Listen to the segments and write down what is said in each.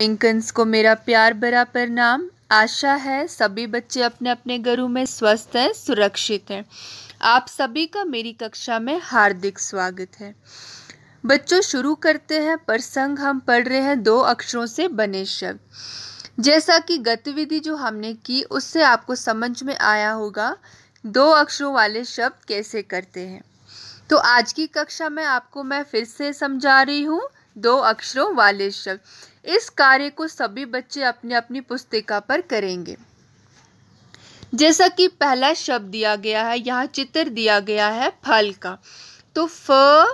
इंकन्स को मेरा प्यार भरा प्रणाम आशा है सभी बच्चे अपने अपने घरों में स्वस्थ हैं सुरक्षित हैं आप सभी का मेरी कक्षा में हार्दिक स्वागत है बच्चों शुरू करते हैं प्रसंग हम पढ़ रहे हैं दो अक्षरों से बने शब्द जैसा कि गतिविधि जो हमने की उससे आपको समझ में आया होगा दो अक्षरों वाले शब्द कैसे करते हैं तो आज की कक्षा में आपको मैं फिर से समझा रही हूँ दो अक्षरों वाले शब्द इस कार्य को सभी बच्चे अपने अपनी पुस्तिका पर करेंगे जैसा कि पहला शब्द दिया गया है यहाँ चित्र दिया गया है फल का तो फ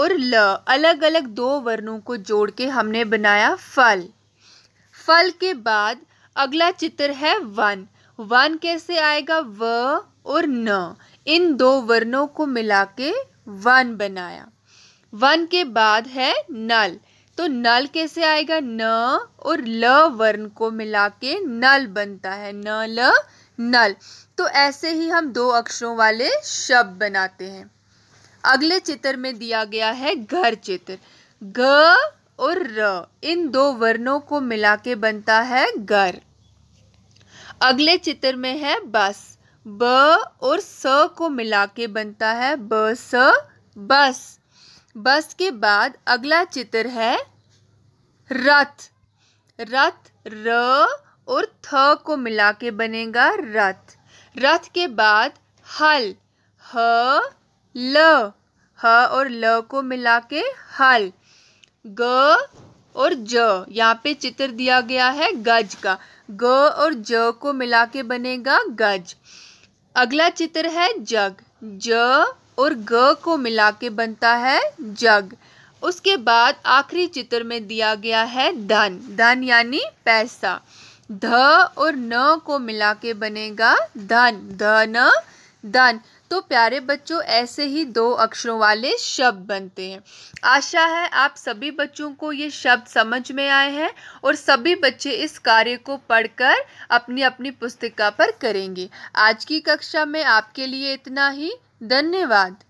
और ल अलग अलग दो वर्णों को जोड़ के हमने बनाया फल फल के बाद अगला चित्र है वन वन कैसे आएगा व और न इन दो वर्णों को मिला के वन बनाया वन के बाद है नल तो नल कैसे आएगा न और ल वर्ण को मिला के नल बनता है न ल नल तो ऐसे ही हम दो अक्षरों वाले शब्द बनाते हैं अगले चित्र में दिया गया है घर चित्र ग और र इन दो वर्णों को मिला के बनता है घर अगले चित्र में है बस ब और स को मिला के बनता है ब स बस बस के बाद अगला चित्र है रथ रथ र और थ को मिला के बनेगा रथ रथ के बाद हल ह ल ह और ल को मिला के हल ग और ज यहाँ पे चित्र दिया गया है गज का ग और ज को मिला के बनेगा गज अगला चित्र है जग ज और ग को मिला के बनता है जग उसके बाद आखिरी चित्र में दिया गया है धन धन यानी पैसा ध और न को मिला के बनेगा धन धन धन तो प्यारे बच्चों ऐसे ही दो अक्षरों वाले शब्द बनते हैं आशा है आप सभी बच्चों को ये शब्द समझ में आए हैं और सभी बच्चे इस कार्य को पढ़कर अपनी अपनी पुस्तिका पर करेंगे आज की कक्षा में आपके लिए इतना ही धन्यवाद